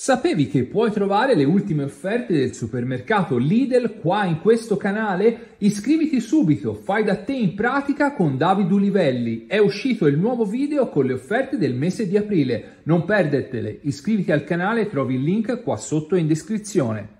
Sapevi che puoi trovare le ultime offerte del supermercato Lidl qua in questo canale? Iscriviti subito, fai da te in pratica con Davide Ulivelli. È uscito il nuovo video con le offerte del mese di aprile. Non perdertele, iscriviti al canale, trovi il link qua sotto in descrizione.